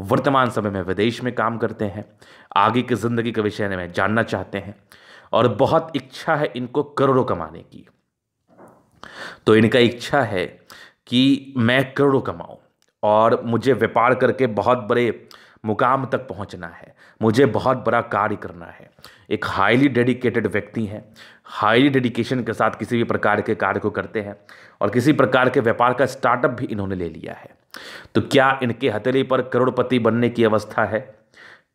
वर्तमान समय में विदेश में काम करते हैं आगे की ज़िंदगी के विषय में जानना चाहते हैं और बहुत इच्छा है इनको करोड़ों कमाने की तो इनका इच्छा है कि मैं करोड़ों कमाऊं और मुझे व्यापार करके बहुत बड़े मुकाम तक पहुंचना है मुझे बहुत बड़ा कार्य करना है एक हाईली डेडिकेटेड व्यक्ति हैं हाईली डेडिकेशन के साथ किसी भी प्रकार के कार्य को करते हैं और किसी प्रकार के व्यापार का स्टार्टअप भी इन्होंने ले लिया है तो क्या इनके हथेली पर करोड़पति बनने की अवस्था है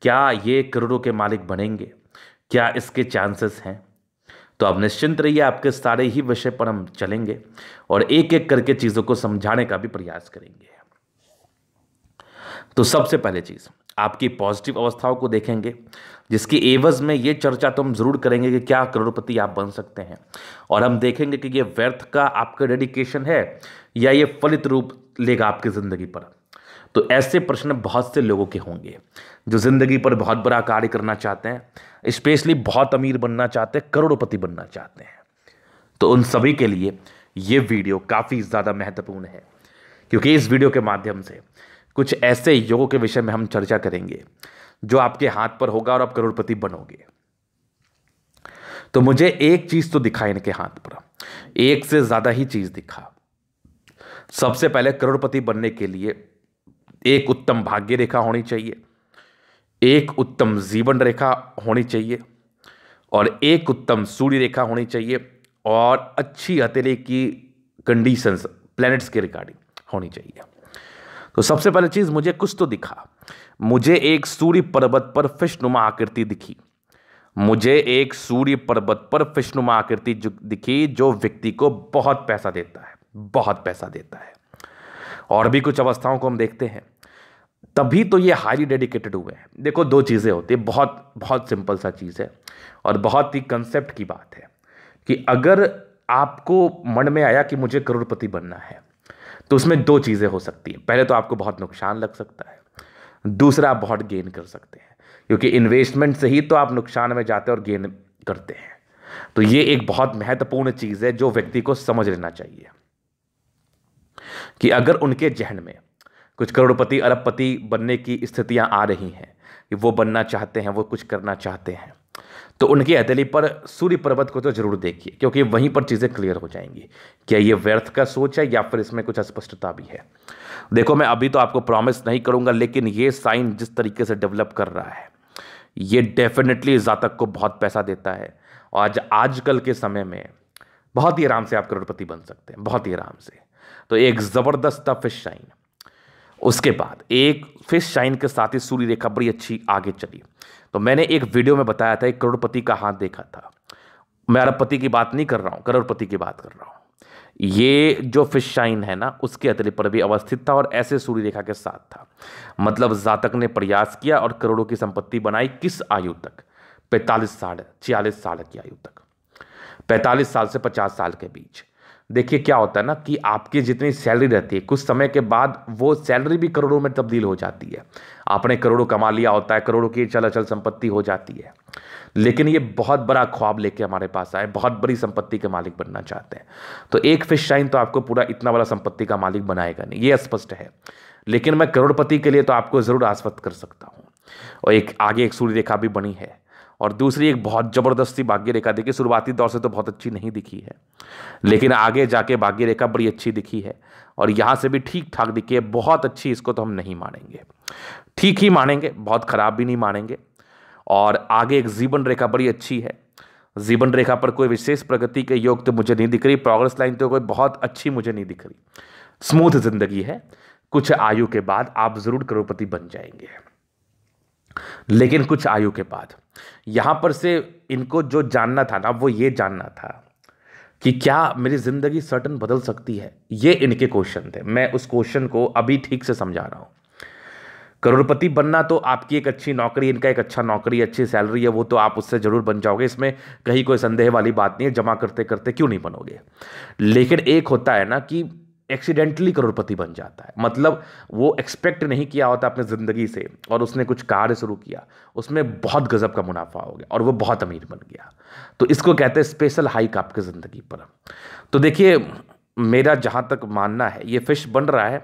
क्या ये करोड़ों के मालिक बनेंगे क्या इसके चांसेस हैं तो आप निश्चिंत रहिए आपके सारे ही विषय पर हम चलेंगे और एक एक करके चीज़ों को समझाने का भी प्रयास करेंगे तो सबसे पहले चीज़ आपकी पॉजिटिव अवस्थाओं को देखेंगे जिसकी एवज में ये चर्चा तो हम ज़रूर करेंगे कि क्या करोड़पति आप बन सकते हैं और हम देखेंगे कि ये व्यर्थ का आपका डेडिकेशन है या ये फलित रूप लेगा आपकी ज़िंदगी पर तो ऐसे प्रश्न बहुत से लोगों के होंगे जो ज़िंदगी पर बहुत बड़ा कार्य करना चाहते हैं स्पेशली बहुत अमीर बनना चाहते हैं करोड़पति बनना चाहते हैं तो उन सभी के लिए ये वीडियो काफ़ी ज़्यादा महत्वपूर्ण है क्योंकि इस वीडियो के माध्यम से कुछ ऐसे योगों के विषय में हम चर्चा करेंगे जो आपके हाथ पर होगा और आप करोड़पति बनोगे तो मुझे एक चीज़ तो दिखा इनके हाथ पर एक से ज़्यादा ही चीज़ दिखा सबसे पहले करोड़पति बनने के लिए एक उत्तम भाग्य रेखा होनी चाहिए एक उत्तम जीवन रेखा होनी चाहिए और एक उत्तम सूर्य रेखा होनी चाहिए और अच्छी हथेली की कंडीशंस प्लैनेट्स के रिगार्डिंग होनी चाहिए तो सबसे पहले चीज़ मुझे कुछ तो दिखा मुझे एक सूर्य पर्वत पर फिशनुमा आकृति दिखी मुझे एक सूर्य पर्वत पर फिशनुमा आकृति दिखी जो व्यक्ति को बहुत पैसा देता है बहुत पैसा देता है और भी कुछ अवस्थाओं को हम देखते हैं तभी तो ये हाईली डेडिकेटेड हुए हैं देखो दो चीज़ें होती है बहुत बहुत सिंपल सा चीज़ है और बहुत ही कंसेप्ट की बात है कि अगर आपको मन में आया कि मुझे करोड़पति बनना है तो उसमें दो चीज़ें हो सकती हैं पहले तो आपको बहुत नुकसान लग सकता है दूसरा आप बहुत गेन कर सकते हैं क्योंकि इन्वेस्टमेंट से ही तो आप नुकसान में जाते हैं और गेन करते हैं तो ये एक बहुत महत्वपूर्ण चीज़ है जो व्यक्ति को समझ लेना चाहिए कि अगर उनके जहन में कुछ करोड़पति अरबपति बनने की स्थितियां आ रही हैं कि वो बनना चाहते हैं वो कुछ करना चाहते हैं तो उनकी हथेली पर सूर्य पर्वत को तो जरूर देखिए क्योंकि वहीं पर चीज़ें क्लियर हो जाएंगी क्या ये व्यर्थ का सोच है या फिर इसमें कुछ अस्पष्टता भी है देखो मैं अभी तो आपको प्रॉमिस नहीं करूंगा लेकिन ये साइन जिस तरीके से डेवलप कर रहा है ये डेफिनेटली जातक को बहुत पैसा देता है और आज आजकल के समय में बहुत ही आराम से आप करोड़पति बन सकते हैं बहुत ही आराम से तो एक ज़बरदस्त था फिश शाइन उसके बाद एक फिश शाइन के साथ ही सूर्य रेखा बड़ी अच्छी आगे चली तो मैंने एक वीडियो में बताया था एक करोड़पति का हाथ देखा था मैं अरबपति की बात नहीं कर रहा हूँ करोड़पति की बात कर रहा हूँ ये जो फिश शाइन है ना उसके अतले पर भी अवस्थित था और ऐसे सूर्य रेखा के साथ था मतलब जातक ने प्रयास किया और करोड़ों की संपत्ति बनाई किस आयु तक पैंतालीस साल छियालीस साल की आयु तक पैंतालीस साल से पचास साल के बीच देखिए क्या होता है ना कि आपकी जितनी सैलरी रहती है कुछ समय के बाद वो सैलरी भी करोड़ों में तब्दील हो जाती है आपने करोड़ों कमा लिया होता है करोड़ों की चल अचल संपत्ति हो जाती है लेकिन ये बहुत बड़ा ख्वाब लेके हमारे पास आए बहुत बड़ी संपत्ति के मालिक बनना चाहते हैं तो एक फिश शाइन तो आपको पूरा इतना बड़ा संपत्ति का मालिक बनाएगा नहीं ये स्पष्ट है लेकिन मैं करोड़पति के लिए तो आपको ज़रूर आश्वस्त कर सकता हूँ और एक आगे एक सूर्य रेखा भी बनी है और दूसरी एक बहुत ज़बरदस्ती भाग्य रेखा देखिए शुरुआती दौर से तो बहुत अच्छी नहीं दिखी है लेकिन आगे जाके भाग्य रेखा बड़ी अच्छी दिखी है और यहाँ से भी ठीक ठाक दिखी है बहुत अच्छी इसको तो हम नहीं मानेंगे ठीक ही मानेंगे बहुत ख़राब भी नहीं मानेंगे और आगे एक जीवन रेखा बड़ी अच्छी है जीवन रेखा पर कोई विशेष प्रगति के योग तो मुझे नहीं दिख रही प्रोग्रेस लाइन तो कोई बहुत अच्छी मुझे नहीं दिख रही स्मूथ ज़िंदगी है कुछ आयु के बाद आप ज़रूर करोड़पति बन जाएंगे लेकिन कुछ आयु के बाद यहां पर से इनको जो जानना था ना वो ये जानना था कि क्या मेरी ज़िंदगी सर्टन बदल सकती है ये इनके क्वेश्चन थे मैं उस क्वेश्चन को अभी ठीक से समझा रहा हूं करोड़पति बनना तो आपकी एक अच्छी नौकरी इनका एक अच्छा नौकरी अच्छी सैलरी है वो तो आप उससे ज़रूर बन जाओगे इसमें कहीं कोई संदेह वाली बात नहीं है जमा करते करते क्यों नहीं बनोगे लेकिन एक होता है ना कि एक्सीडेंटली करोड़पति बन जाता है मतलब वो एक्सपेक्ट नहीं किया होता अपने ज़िंदगी से और उसने कुछ कार्य शुरू किया उसमें बहुत गज़ब का मुनाफा हो गया और वो बहुत अमीर बन गया तो इसको कहते हैं स्पेशल हाइक आपके ज़िंदगी पर तो देखिए मेरा जहाँ तक मानना है ये फिश बन रहा है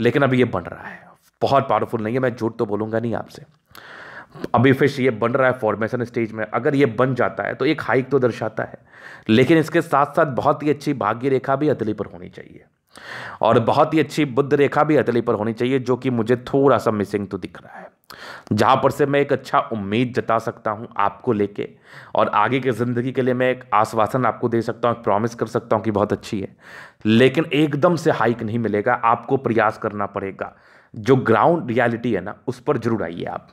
लेकिन अभी ये बन रहा है बहुत पावरफुल नहीं है मैं झूठ तो बोलूँगा नहीं आपसे अभी फिश ये बन रहा है फॉर्मेशन स्टेज में अगर ये बन जाता है तो एक हाइक तो दर्शाता है लेकिन इसके साथ साथ बहुत ही अच्छी भाग्य रेखा भी अदली पर होनी चाहिए और बहुत ही अच्छी बुद्ध रेखा भी हथेली पर होनी चाहिए जो कि मुझे थोड़ा सा मिसिंग तो दिख रहा है जहां पर से मैं एक अच्छा उम्मीद जता सकता हूं आपको लेके और आगे की ज़िंदगी के लिए मैं एक आश्वासन आपको दे सकता हूं प्रॉमिस कर सकता हूं कि बहुत अच्छी है लेकिन एकदम से हाइक नहीं मिलेगा आपको प्रयास करना पड़ेगा जो ग्राउंड रियलिटी है ना उस पर जरूर आइए आप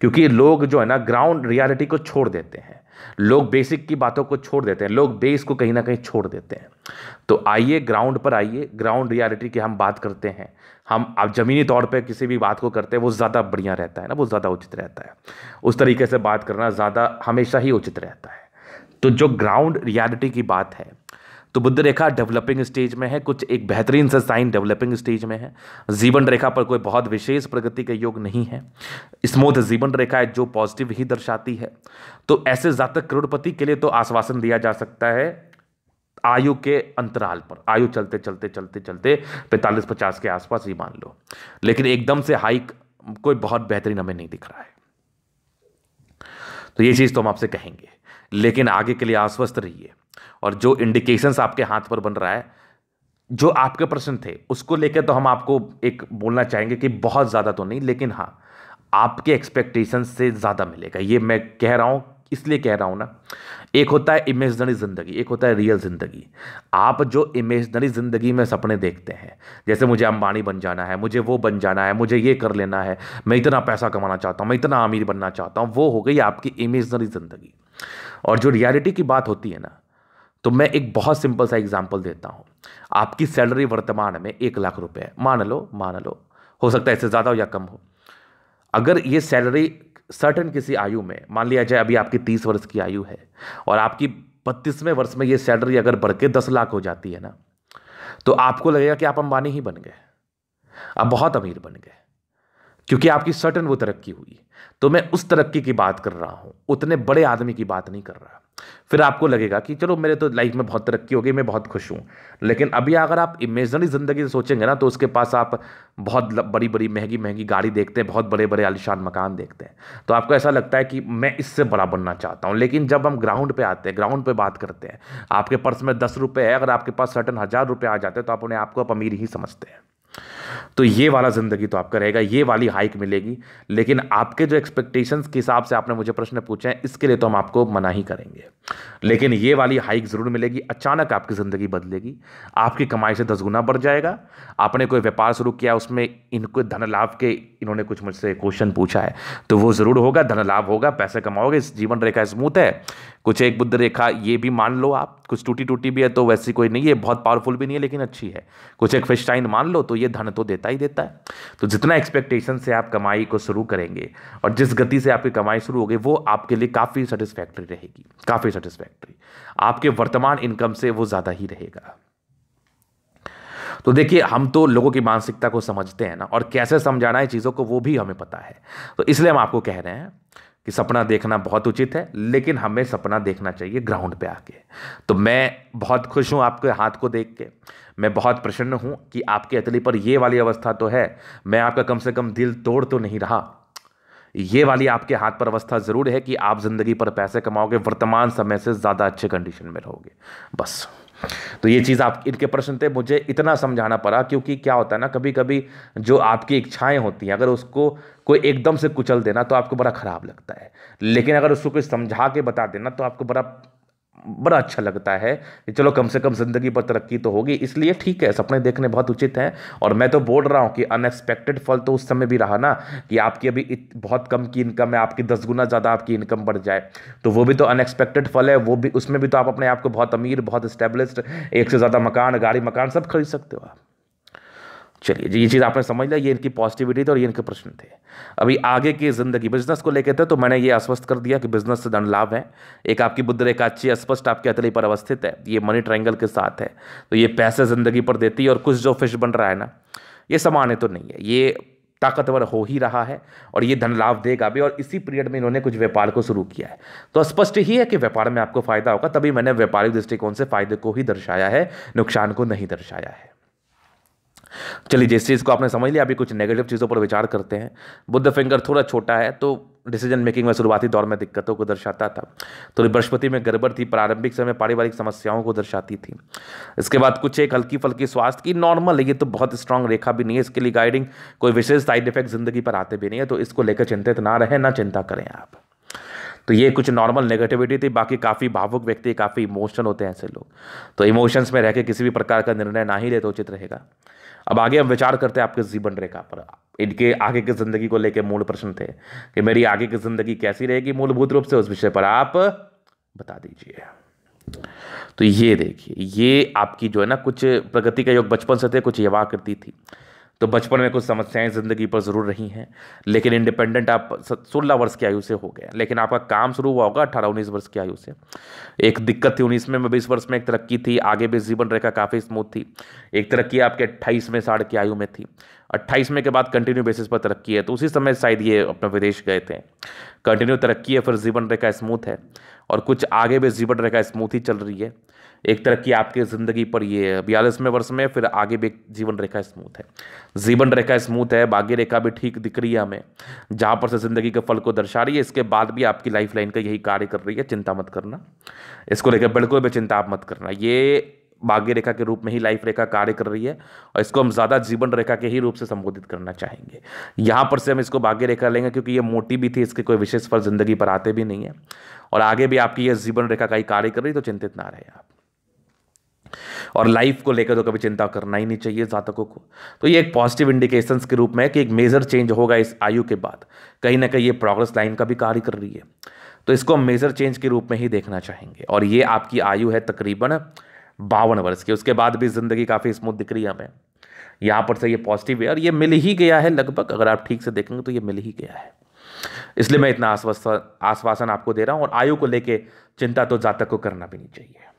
क्योंकि लोग जो है ना ग्राउंड रियलिटी को छोड़ देते हैं लोग बेसिक की बातों को छोड़ देते हैं लोग बेस को कहीं ना कहीं छोड़ देते हैं तो आइए ग्राउंड पर आइए ग्राउंड रियलिटी की हम बात करते हैं हम आप ज़मीनी तौर पे किसी भी बात को करते हैं वो ज़्यादा बढ़िया रहता है ना वो ज़्यादा उचित रहता है उस तरीके से बात करना ज़्यादा हमेशा ही उचित रहता है तो जो ग्राउंड रियलिटी की बात है तो बुद्ध रेखा डेवलपिंग स्टेज में है कुछ एक बेहतरीन से साइन डेवलपिंग स्टेज में है जीवन रेखा पर कोई बहुत विशेष प्रगति का योग नहीं है स्मूथ जीवन रेखा है जो पॉजिटिव ही दर्शाती है तो ऐसे ज़्यादा करोड़पति के लिए तो आश्वासन दिया जा सकता है आयु के अंतराल पर आयु चलते चलते चलते चलते पैंतालीस पचास के आसपास ही मान लो लेकिन एकदम से हाइक कोई बहुत बेहतरीन हमें नहीं दिख रहा है तो ये चीज़ तो हम आपसे कहेंगे लेकिन आगे के लिए आश्वस्त रहिए और जो इंडिकेशंस आपके हाथ पर बन रहा है जो आपके प्रश्न थे उसको लेकर तो हम आपको एक बोलना चाहेंगे कि बहुत ज़्यादा तो नहीं लेकिन हाँ आपके एक्सपेक्टेशन से ज़्यादा मिलेगा ये मैं कह रहा हूं इसलिए कह रहा हूं ना एक होता है इमेजनरी ज़िंदगी एक होता है रियल ज़िंदगी आप जो इमेजनरी ज़िंदगी में सपने देखते हैं जैसे मुझे अंबानी बन जाना है मुझे वो बन जाना है मुझे ये कर लेना है मैं इतना पैसा कमाना चाहता हूँ मैं इतना अमीर बनना चाहता हूँ वो हो गई आपकी इमेजनरी ज़िंदगी और जो रियलिटी की बात होती है ना तो मैं एक बहुत सिंपल सा एग्जाम्पल देता हूँ आपकी सैलरी वर्तमान में एक लाख रुपये है मान लो मान लो हो सकता है इससे ज़्यादा हो या कम हो अगर ये सैलरी सर्टन किसी आयु में मान लिया जाए अभी आपकी तीस वर्ष की आयु है और आपकी बत्तीसवें वर्ष में ये सैलरी अगर बढ़ के दस लाख हो जाती है ना तो आपको लगेगा कि आप अंबानी ही बन गए आप बहुत अमीर बन गए क्योंकि आपकी सर्टन वो तरक्की हुई तो मैं उस तरक्की की बात कर रहा हूँ उतने बड़े आदमी की बात नहीं कर रहा फिर आपको लगेगा कि चलो मेरे तो लाइफ में बहुत तरक्की हो गई मैं बहुत खुश हूँ लेकिन अभी अगर आप इमेजनरी ज़िंदगी से सोचेंगे ना तो उसके पास आप बहुत बड़ी बड़ी महंगी महंगी गाड़ी देखते हैं बहुत बड़े बड़े आलिशान मकान देखते हैं तो आपको ऐसा लगता है कि मैं इससे बड़ा बनना चाहता हूँ लेकिन जब हम ग्राउंड पर आते हैं ग्राउंड पर बात करते हैं आपके पर्स में दस रुपये है अगर आपके पास सर्टन हज़ार रुपये आ जाते हैं तो आप उन्हें आपको आप अमीर ही समझते हैं तो ये वाला ज़िंदगी तो आपका रहेगा ये वाली हाइक मिलेगी लेकिन आपके जो एक्सपेक्टेशंस के हिसाब से आपने मुझे प्रश्न पूछे हैं इसके लिए तो हम आपको मना ही करेंगे लेकिन ये वाली हाइक ज़रूर मिलेगी अचानक आपकी ज़िंदगी बदलेगी आपकी कमाई से दस गुना बढ़ जाएगा आपने कोई व्यापार शुरू किया उसमें इनको धन लाभ के इन्होंने कुछ मुझसे क्वेश्चन पूछा है तो वो ज़रूर होगा धन लाभ होगा पैसे कमाओगे जीवन रेखा स्मूथ है कुछ एक बुद्ध रेखा ये भी मान लो आप कुछ टूटी टूटी भी है तो वैसी कोई नहीं है बहुत पावरफुल भी नहीं है लेकिन अच्छी है कुछ एक फिश मान लो तो ये धन तो देता ही देता है तो जितना एक्सपेक्टेशन से आप कमाई को शुरू करेंगे और जिस गति से आपकी कमाई शुरू होगी वो आपके लिए काफ़ी सेटिस्फैक्ट्री रहेगी काफ़ी सेटिस्फैक्ट्री आपके वर्तमान इनकम से वो ज़्यादा ही रहेगा तो देखिए हम तो लोगों की मानसिकता को समझते हैं ना और कैसे समझाना है चीज़ों को वो भी हमें पता है तो इसलिए हम आपको कह रहे हैं कि सपना देखना बहुत उचित है लेकिन हमें सपना देखना चाहिए ग्राउंड पे आके तो मैं बहुत खुश हूँ आपके हाथ को देख के मैं बहुत प्रसन्न हूँ कि आपके अतली पर ये वाली अवस्था तो है मैं आपका कम से कम दिल तोड़ तो नहीं रहा ये वाली आपके हाथ पर अवस्था ज़रूर है कि आप ज़िंदगी पर पैसे कमाओगे वर्तमान समय से ज़्यादा अच्छे कंडीशन में रहोगे बस तो ये चीज़ आप इनके प्रश्न थे मुझे इतना समझाना पड़ा क्योंकि क्या होता है ना कभी कभी जो आपकी इच्छाएं होती हैं अगर उसको कोई एकदम से कुचल देना तो आपको बड़ा ख़राब लगता है लेकिन अगर उसको कोई समझा के बता देना तो आपको बड़ा बड़ा अच्छा लगता है कि चलो कम से कम ज़िंदगी पर तरक्की तो होगी इसलिए ठीक है सपने देखने बहुत उचित हैं और मैं तो बोल रहा हूँ कि अनएक्सपेक्टेड फल तो उस समय भी रहा ना कि आपकी अभी बहुत कम की इनकम है आपकी दस गुना ज़्यादा आपकी इनकम बढ़ जाए तो वो भी तो अनएक्सपेक्टेड फल है वो भी उसमें भी तो आप अपने आप को बहुत अमीर बहुत इस्टेब्लिश एक से ज़्यादा मकान गाड़ी मकान सब खरीद सकते हो आप चलिए जी ये चीज़ आपने समझ लिया ये इनकी पॉजिटिविटी थी और ये इनके प्रश्न थे अभी आगे की ज़िंदगी बिजनेस को लेकर थे तो मैंने ये आश्वस्त कर दिया कि बिजनेस से धन लाभ है एक आपकी बुद्ध रेखा अच्छी स्पष्ट आपके अतली पर अवस्थित है ये मनी ट्रायंगल के साथ है तो ये पैसे ज़िंदगी पर देती है और कुछ जो फिश बन रहा है ना ये सामान्य तो नहीं है ये ताकतवर हो ही रहा है और ये धन लाभ देगा भी और इसी पीरियड में इन्होंने कुछ व्यापार को शुरू किया है तो स्पष्ट ही है कि व्यापार में आपको फायदा होगा तभी मैंने व्यापारिक दृष्टिकोण से फायदे को ही दर्शाया है नुकसान को नहीं दर्शाया है चलिए जिस चीज़ को आपने समझ लिया अभी कुछ नेगेटिव चीज़ों पर विचार करते हैं बुद्ध फिंगर थोड़ा छोटा है तो डिसीजन मेकिंग में शुरुआती दौर में दिक्कतों को दर्शाता था तो बृहस्पति में गड़बड़ थी प्रारंभिक समय पारिवारिक समस्याओं को दर्शाती थी इसके बाद कुछ एक हल्की फल्की स्वास्थ्य की नॉर्मल है ये तो बहुत स्ट्रांग रेखा भी नहीं है इसके लिए गाइडिंग कोई विशेष साइड इफेक्ट जिंदगी पर आते भी नहीं है तो इसको लेकर चिंतित ना रहें ना चिंता करें आप तो ये कुछ नॉर्मल नेगेटिविटी थी बाकी काफ़ी भावुक व्यक्ति काफ़ी इमोशनल होते हैं ऐसे लोग तो इमोशंस में रह के किसी भी प्रकार का निर्णय ना ही ले तो उचित रहेगा अब आगे हम विचार करते हैं आपके जीवन रेखा पर इनके आगे की ज़िंदगी को लेकर मूल प्रश्न थे कि मेरी आगे की ज़िंदगी कैसी रहेगी मूलभूत रूप से उस विषय पर आप बता दीजिए तो ये देखिए ये आपकी जो है ना कुछ प्रगति का योग बचपन से थे कुछ यवाकृति थी तो बचपन में कुछ समस्याएं ज़िंदगी पर ज़रूर रही हैं लेकिन इंडिपेंडेंट आप सोलह वर्ष की आयु से हो गए लेकिन आपका काम शुरू हुआ होगा अठारह उन्नीस वर्ष की आयु से एक दिक्कत थी उन्नीस में बीस वर्ष में एक तरक्की थी आगे भी जीवन रेखा काफ़ी स्मूथ थी एक तरक्की आपके अट्ठाईस में साढ़ की आयु में थी अट्ठाईस में के बाद कंटिन्यू बेसिस पर तरक्की है तो उसी समय शायद ये अपना विदेश गए थे कंटिन्यू तरक्की है फिर जीवन रेखा स्मूथ है और कुछ आगे भी जीवन रेखा स्मूथ ही चल रही है एक तरह की आपकी ज़िंदगी पर ये बयालीसवें वर्ष में फिर आगे भी जीवन रेखा स्मूथ है जीवन रेखा स्मूथ है भाग्य रेखा भी ठीक दिख रही है हमें जहाँ पर से ज़िंदगी के फल को दर्शा रही है इसके बाद भी आपकी लाइफ लाइन का यही कार्य कर रही है चिंता मत करना इसको लेकर बिल्कुल भी चिंता आप मत करना ये भाग्य रेखा के रूप में ही लाइफ रेखा कार्य कर रही है और इसको हम ज़्यादा जीवन रेखा के ही रूप से संबोधित करना चाहेंगे यहाँ पर से हम इसको भाग्य रेखा लेंगे क्योंकि ये मोटी भी थी इसके कोई विशेष फल ज़िंदगी पर आते भी नहीं है और आगे भी आपकी ये जीवन रेखा का ही कार्य कर रही तो चिंतित ना रहे आप और लाइफ को लेकर तो कभी चिंता करना ही नहीं चाहिए जातकों को तो ये एक पॉजिटिव इंडिकेशन के रूप में है कि एक मेजर चेंज होगा इस आयु के बाद कहीं ना कहीं ये प्रोग्रेस लाइन का भी कार्य कर रही है तो इसको हम मेजर चेंज के रूप में ही देखना चाहेंगे और ये आपकी आयु है तकरीबन बावन वर्ष की उसके बाद भी ज़िंदगी काफ़ी स्मूथ दिख रही है हमें यहाँ पर से ये पॉजिटिव है और ये मिल ही गया है लगभग अगर आप ठीक से देखेंगे तो ये मिल ही गया है इसलिए मैं इतना आश्वासन आश्वासन आपको दे रहा हूँ और आयु को लेके चिंता तो जातक को करना भी नहीं चाहिए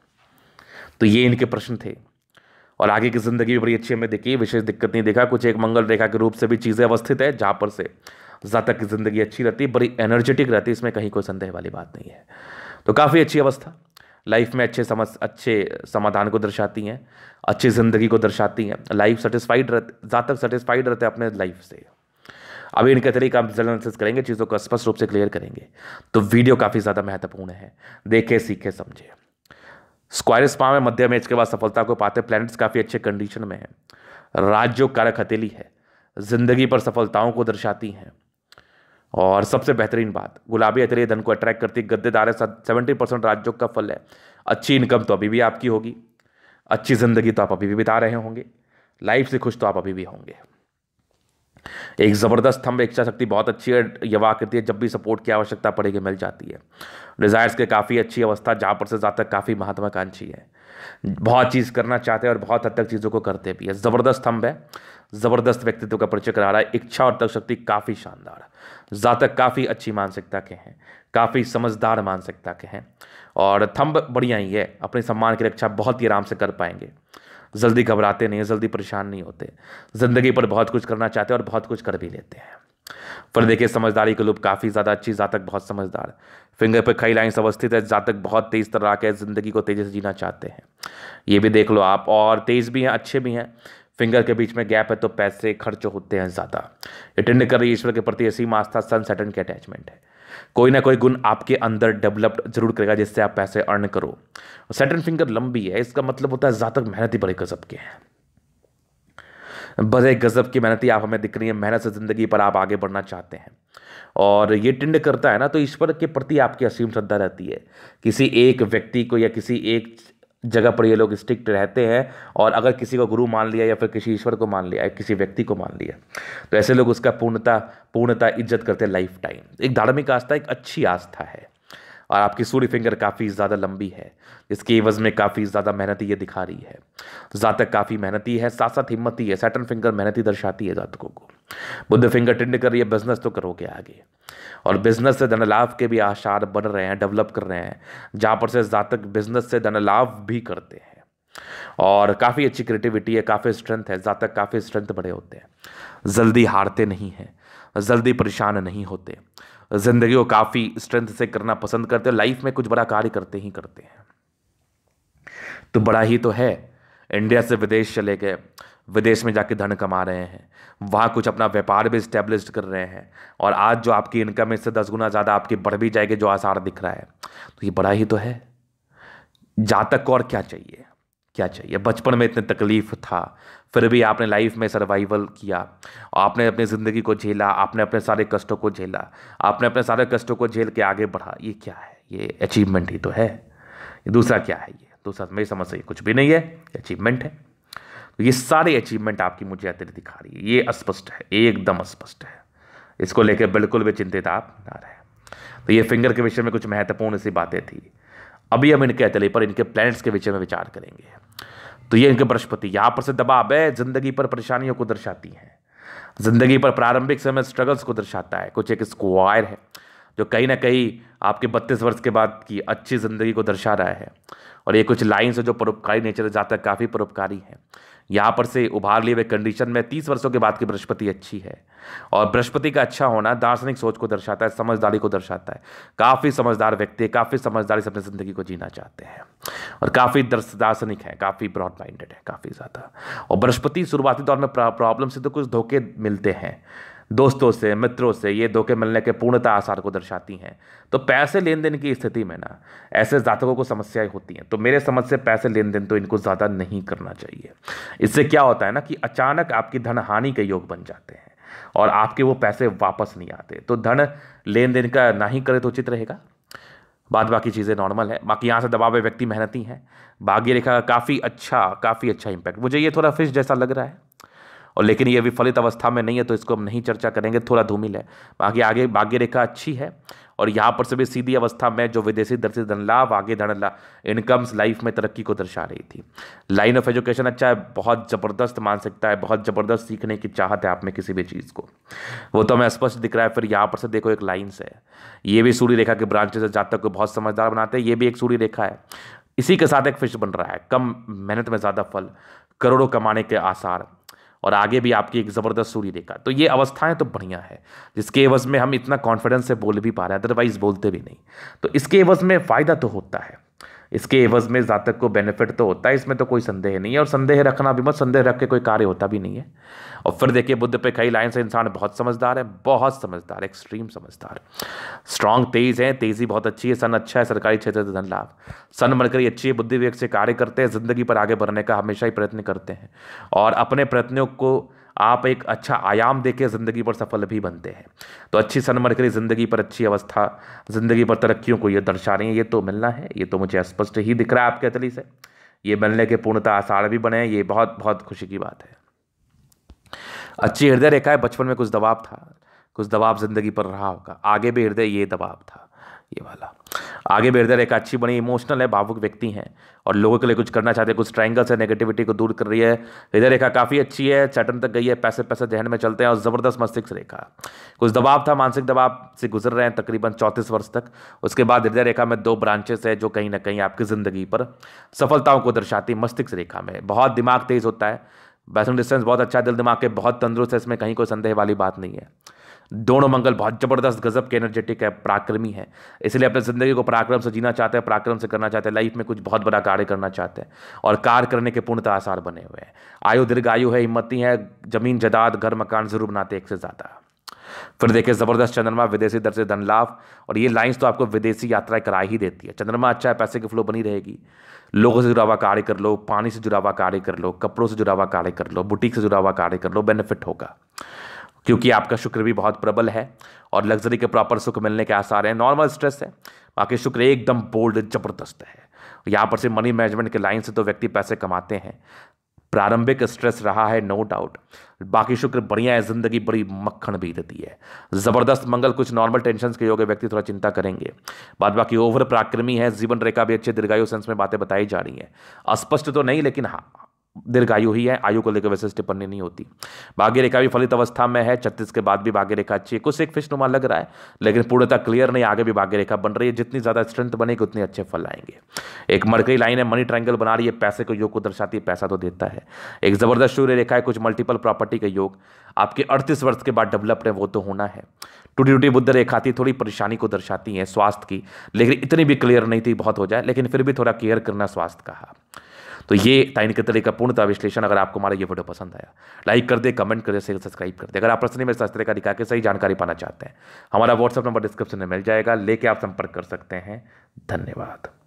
तो ये इनके प्रश्न थे और आगे की ज़िंदगी भी बड़ी अच्छी हमें दिखी विशेष दिक्कत नहीं देखा कुछ एक मंगल रेखा के रूप से भी चीज़ें अवस्थित है जहाँ पर से जातक की ज़िंदगी अच्छी रहती बड़ी एनर्जेटिक रहती इसमें कहीं कोई संदेह वाली बात नहीं है तो काफ़ी अच्छी अवस्था लाइफ में अच्छे समझ अच्छे समाधान को दर्शाती हैं अच्छी ज़िंदगी को दर्शाती हैं लाइफ सेटिस्फाइड रहते ज़्यादातर सेटिस्फाइड रहते हैं अपने लाइफ से अभी इनके तरीके आप एनालिसिस करेंगे चीज़ों को स्पष्ट रूप से क्लियर करेंगे तो वीडियो काफ़ी ज़्यादा महत्वपूर्ण है देखें सीखे समझे स्क्वायर स्पा में मध्य एज के बाद सफलता को पाते प्लैनेट्स काफ़ी अच्छे कंडीशन में हैं राज्यों कारक हथेली है जिंदगी पर सफलताओं को दर्शाती हैं और सबसे बेहतरीन बात गुलाबी अतरीय धन को अट्रैक्ट करती है गद्देदार है सेवेंटी परसेंट राज्योग का फल है अच्छी इनकम तो अभी भी आपकी होगी अच्छी ज़िंदगी तो आप अभी भी बिता रहे होंगे लाइफ से खुश तो आप अभी भी होंगे एक ज़बरदस्त स्तंभ इच्छा शक्ति बहुत अच्छी है यवा करती है जब भी सपोर्ट की आवश्यकता पड़ेगी मिल जाती है डिज़ायर्स के काफ़ी अच्छी अवस्था जहाँ पर से ज़्यादा काफ़ी महत्वाकांक्षी है बहुत चीज़ करना चाहते हैं और बहुत हद तक चीज़ों को करते भी है ज़बरदस्त स्तंभ है ज़बरदस्त व्यक्तित्व का परिचय करा रहा है इच्छा और तक शक्ति काफ़ी शानदार जातक काफ़ी अच्छी मानसिकता के हैं काफ़ी समझदार मानसिकता के हैं और थम्ब बढ़िया ही है अपने सम्मान की रक्षा बहुत ही आराम से कर पाएंगे जल्दी घबराते नहीं जल्दी परेशान नहीं होते ज़िंदगी पर बहुत कुछ करना चाहते हैं और बहुत कुछ कर भी लेते हैं पर देखिए समझदारी के लोग काफ़ी ज़्यादा अच्छी जातक बहुत समझदार फिंगर पर खाई लाइन अवस्थित है जातक बहुत तेज तर्राक है ज़िंदगी को तेज़ी से जीना चाहते हैं ये भी देख लो आप और तेज़ भी हैं अच्छे भी हैं फिंगर के बीच में गैप है तो पैसे खर्च होते हैं ज़्यादा अटेंड कर रही ईश्वर के प्रति ऐसी आस्था सन सेटन के अटैचमेंट है कोई ना कोई गुण आपके अंदर डेवलप्ड जरूर करेगा जिससे आप पैसे अर्न करो सेटन फिंगर लंबी है इसका मतलब होता है ज़्यादा ही बड़े गजब के हैं बड़े गजब की मेहनती आप हमें दिख रही है मेहनत से ज़िंदगी पर आप आगे बढ़ना चाहते हैं और ये टिंड करता है ना तो ईश्वर के प्रति आपकी असीम श्रद्धा रहती है किसी एक व्यक्ति को या किसी एक जगह पर ये लोग स्ट्रिक्ट रहते हैं और अगर किसी को गुरु मान लिया या फिर किसी ईश्वर को मान लिया किसी व्यक्ति को मान लिया तो ऐसे लोग उसका पूर्णता पूर्णता इज्जत करते हैं लाइफ टाइम एक धार्मिक आस्था एक अच्छी आस्था है और आपकी सूर्य फिंगर काफ़ी ज़्यादा लंबी है इसकी एवज में काफ़ी ज़्यादा मेहनती ये दिखा रही है जातक काफ़ी मेहनती है साथ साथ हिम्मती है सैटन फिंगर मेहनती दर्शाती है जातकों को बुद्ध फिंगर टिंड कर रही है बिजनेस तो करोगे आगे और बिजनेस से धन लाभ के भी आशार बढ़ रहे हैं डेवलप कर रहे हैं जहाँ पर से जातक बिजनेस से धन लाभ भी करते हैं और काफ़ी अच्छी क्रिएटिविटी है काफ़ी स्ट्रेंथ है जातक काफ़ी स्ट्रेंथ बड़े होते हैं जल्दी हारते नहीं हैं जल्दी परेशान नहीं होते ज़िंदगी को काफ़ी स्ट्रेंथ से करना पसंद करते हैं लाइफ में कुछ बड़ा कार्य करते ही करते हैं तो बड़ा ही तो है इंडिया से विदेश चले गए विदेश में जाके धन कमा रहे हैं वहाँ कुछ अपना व्यापार भी इस्टेब्लिश कर रहे हैं और आज जो आपकी इनकम इससे दस गुना ज़्यादा आपकी बढ़ भी जाएगी जो आसार दिख रहा है तो ये बड़ा ही तो है जातक और क्या चाहिए क्या चाहिए बचपन में इतने तकलीफ था फिर भी आपने लाइफ में सर्वाइवल किया आपने अपनी ज़िंदगी को झेला आपने अपने सारे कष्टों को झेला आपने अपने सारे कष्टों को झेल के आगे बढ़ा ये क्या है ये अचीवमेंट ही तो है दूसरा क्या है ये दूसरा तो मेरी समझ से कुछ भी नहीं है अचीवमेंट है तो ये सारे अचीवमेंट आपकी मुझे अतिरिक्त दिखा रही है ये अस्पष्ट है एकदम अस्पष्ट है इसको लेकर बिल्कुल भी चिंतित आप ना रहे तो ये फिंगर के विषय में कुछ महत्वपूर्ण सी बातें थी अभी हम इनके अतले पर इनके प्लैनेट्स के विषय में विचार करेंगे तो ये इनके बृहस्पति यहाँ पर से दबाव है जिंदगी पर परेशानियों को दर्शाती हैं जिंदगी पर प्रारंभिक समय स्ट्रगल्स को दर्शाता है कुछ एक स्क्वायर है जो कहीं ना कहीं आपके बत्तीस वर्ष के बाद की अच्छी ज़िंदगी को दर्शा रहा है और ये कुछ लाइन्स है जो परोपकारी नेचर है काफ़ी परोपकारी है यहाँ पर से उभार लिए हुए कंडीशन में तीस वर्षों के बाद की बृहस्पति अच्छी है और बृहस्पति का अच्छा होना दार्शनिक सोच को दर्शाता है समझदारी को दर्शाता है काफ़ी समझदार व्यक्ति है काफ़ी समझदारी से अपनी ज़िंदगी को जीना चाहते हैं और काफ़ी दार्शनिक है काफ़ी ब्रॉड माइंडेड है काफ़ी ज़्यादा और बृहस्पति शुरुआती दौर में प्रॉब्लम से तो कुछ धोखे मिलते हैं दोस्तों से मित्रों से ये धोखे मिलने के पूर्णता आसार को दर्शाती हैं तो पैसे लेन देन की स्थिति में ना ऐसे जातकों को समस्याएं होती हैं तो मेरे समझ से पैसे लेन देन तो इनको ज़्यादा नहीं करना चाहिए इससे क्या होता है ना कि अचानक आपकी धन हानि के योग बन जाते हैं और आपके वो पैसे वापस नहीं आते तो धन लेन देन का ना ही करे तो उचित रहेगा बाद बाकी चीज़ें नॉर्मल है बाकी यहाँ से दबावे व्यक्ति मेहनती हैं भाग्य रेखा का काफ़ी अच्छा काफ़ी अच्छा इम्पैक्ट मुझे ये थोड़ा फिश जैसा लग रहा है और लेकिन ये विफलित अवस्था में नहीं है तो इसको हम नहीं चर्चा करेंगे थोड़ा धूमिल है बाकी आगे भाग्य रेखा अच्छी है और यहाँ पर से भी सीधी अवस्था में जो विदेशी दर से धन लाभ आगे धन लाभ इनकम्स लाइफ में तरक्की को दर्शा रही थी लाइन ऑफ एजुकेशन अच्छा है बहुत ज़बरदस्त मानसिकता है बहुत ज़बरदस्त सीखने की चाहत है आप में किसी भी चीज़ को वो तो हमें स्पष्ट दिख रहा है फिर यहाँ पर से देखो एक लाइन्स है ये भी सूर्य रेखा के ब्रांचेस से जातक को बहुत समझदार बनाते हैं ये भी एक सूर्य रेखा है इसी के साथ एक फिश बन रहा है कम मेहनत में ज़्यादा फल करोड़ों कमाने के आसार और आगे भी आपकी एक ज़बरदस्त सूर्य रेखा तो ये अवस्थाएं तो बढ़िया है जिसके एवज में हम इतना कॉन्फिडेंस से बोल भी पा रहे हैं अदरवाइज बोलते भी नहीं तो इसके एवज में फ़ायदा तो होता है इसके एवज में जातक को बेनिफिट तो होता है इसमें तो कोई संदेह नहीं है और संदेह रखना भी मत संदेह रख के कोई कार्य होता भी नहीं है और फिर देखिए बुद्ध पे कई लाइन से इंसान बहुत समझदार है बहुत समझदार एक्सट्रीम समझदार स्ट्रांग तेज है तेजी बहुत अच्छी है सन अच्छा है सरकारी क्षेत्र से धन लाभ सन बनकर ही अच्छी है बुद्धि विवेक से कार्य करते हैं ज़िंदगी पर आगे बढ़ने का हमेशा ही प्रयत्न करते हैं और अपने प्रयत्नों को आप एक अच्छा आयाम देके ज़िंदगी पर सफल भी बनते हैं तो अच्छी सनमरकरी ज़िंदगी पर अच्छी अवस्था ज़िंदगी पर तरक्कियों को ये दर्शा रही है ये तो मिलना है ये तो मुझे स्पष्ट ही दिख रहा है आपके अतली से ये मिलने के पूर्णतः आसार भी बने ये बहुत बहुत खुशी की बात है अच्छी हृदय रेखा है बचपन में कुछ दबाव था कुछ दबाव ज़िंदगी पर रहा होगा आगे भी हृदय ये दबाव था ये वाला आगे बेरदर एक अच्छी बनी इमोशनल है भावुक व्यक्ति हैं और लोगों के लिए कुछ करना चाहते हैं कुछ ट्रायंगल से नेगेटिविटी को दूर कर रही है हृदय रेखा काफ़ी अच्छी है चटन तक गई है पैसे पैसे जहन में चलते हैं और ज़बरदस्त मस्तिष्क रेखा कुछ दबाव था मानसिक दबाव से गुजर रहे हैं तकरीबन चौंतीस वर्ष तक उसके बाद हृदय रेखा में दो ब्रांचेस है जो कहीं ना कहीं आपकी ज़िंदगी पर सफलताओं को दर्शाती मस्तिष्क रेखा में बहुत दिमाग तेज़ होता है बैसिंग डिस्टेंस बहुत अच्छा दिल दिमाग के बहुत तंदुरुस्त है इसमें कहीं कोई संदेह वाली बात नहीं है दोनों मंगल बहुत ज़बरदस्त गजब के एनर्जेटिक है पराक्रमी है इसलिए अपने ज़िंदगी को पराक्रम से जीना चाहते हैं पराक्रम से करना चाहते हैं लाइफ में कुछ बहुत बड़ा कार्य करना चाहते हैं और कार्य करने के पूर्णतः आसार बने हुए हैं आयु दीर्घ आयु है हिम्मती है जमीन जदाद घर मकान जरूर बनाते एक से ज़्यादा फिर देखिए ज़बरदस्त चंद्रमा विदेशी दर से धन लाभ और ये लाइन्स तो आपको विदेशी यात्राएं करा ही देती है चंद्रमा अच्छा है पैसे की फ्लो बनी रहेगी लोगों से जुड़ा हुआ कार्य कर लो पानी से जुड़ा हुआ कार्य कर लो कपड़ों से जुड़ा हुआ कार्य कर लो बुटीक से जुड़ा हुआ कार्य कर लो बेनिफिट होगा क्योंकि आपका शुक्र भी बहुत प्रबल है और लग्जरी के प्रॉपर सुख मिलने के आसार हैं नॉर्मल स्ट्रेस है बाकी शुक्र एकदम बोल्ड जबरदस्त है यहाँ पर से मनी मैनेजमेंट के लाइन से तो व्यक्ति पैसे कमाते हैं प्रारंभिक स्ट्रेस रहा है नो डाउट बाकी शुक्र बढ़िया है जिंदगी बड़ी मक्खन भी देती है ज़बरदस्त मंगल कुछ नॉर्मल टेंशन के योग व्यक्ति थोड़ा चिंता करेंगे बाद बाकी ओवर पराक्रमी है जीवन रेखा भी अच्छे दीर्घायु सेंस में बातें बताई जा रही हैं अस्पष्ट तो नहीं लेकिन हाँ दीर्घायु ही है आयु को लेकर वैसे टिप्पणी नहीं होती भाग्य रेखा भी फलित अवस्था में है छत्तीस के बाद भी भाग्य रेखा अच्छी है कुछ एक फिश नुमा लग रहा है लेकिन पूर्णता क्लियर नहीं आगे भी भाग्य रेखा बन रही है जितनी ज़्यादा स्ट्रेंथ बनेगी उतने अच्छे फल आएंगे एक मरकरी लाइन है मनी ट्राइंगल बना रही है पैसे के योग को दर्शाती है पैसा तो देता है एक ज़बरदस्त सूर्य रेखा है कुछ मल्टीपल प्रॉपर्टी का योग आपके अड़तीस वर्ष के बाद डेवलप है वो तो होना है टूटी टूटी बुद्ध रेखा थी थोड़ी परेशानी को दर्शाती है स्वास्थ्य की लेकिन इतनी भी क्लियर नहीं थी बहुत हो जाए लेकिन फिर भी थोड़ा केयर करना स्वास्थ्य का तो ये के तरह का पूर्णता विश्लेषण अगर आपको हमारा ये वीडियो पसंद आया लाइक कर दे कमेंट कर दे सब्सक्राइब कर दे अगर आप प्रश्न में शास्त्र का दिखा के सही जानकारी पाना चाहते हैं हमारा व्हाट्सअप नंबर डिस्क्रिप्शन में मिल जाएगा लेके आप संपर्क कर सकते हैं धन्यवाद